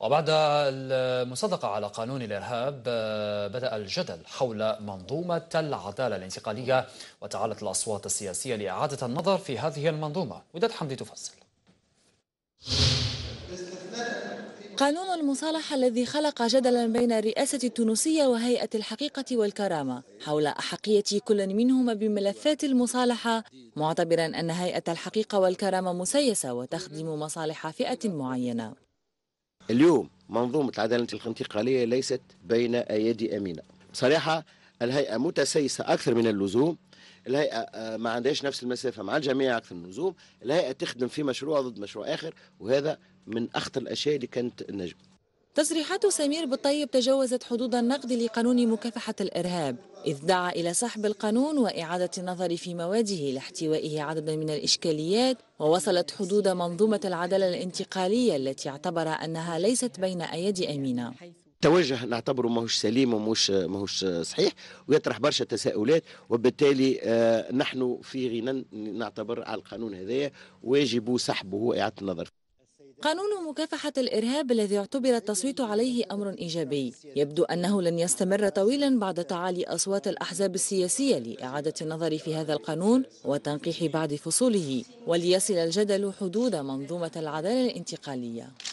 وبعد المصادقة على قانون الإرهاب آه، بدأ الجدل حول منظومة العدالة الانتقالية وتعالت الأصوات السياسية لإعادة النظر في هذه المنظومة وداد حمدي تفصل قانون المصالحة الذي خلق جدلا بين الرئاسة التونسية وهيئة الحقيقة والكرامة حول أحقية كل منهما بملفات المصالحة معتبرا أن هيئة الحقيقة والكرامة مسيسة وتخدم مصالح فئة معينة اليوم منظومة العدالة الانتقالية ليست بين أيدي أمينة صراحة الهيئة متسيسة أكثر من اللزوم الهيئة آه، ما عندهاش نفس المسافة مع الجميع أكثر من اللزوم الهيئة تخدم في مشروع ضد مشروع آخر وهذا من أخطر الأشياء اللي كانت النجم تصريحات سمير بالطيب تجاوزت حدود النقد لقانون مكافحة الإرهاب إذ دعا إلى سحب القانون وإعادة النظر في مواده لاحتوائه عددا من الإشكاليات ووصلت حدود منظومة العدالة الانتقالية التي اعتبر أنها ليست بين أيدي أمينة توجه نعتبره ماهوش سليم وماهوش ماهوش صحيح ويطرح برشا تساؤلات وبالتالي آه، نحن في غنى نعتبر على القانون هذايا واجب سحبه واعاده النظر قانون مكافحة الإرهاب الذي اعتبر التصويت عليه أمر إيجابي يبدو أنه لن يستمر طويلا بعد تعالي أصوات الأحزاب السياسية لإعادة النظر في هذا القانون وتنقيح بعض فصوله وليصل الجدل حدود منظومة العدالة الانتقالية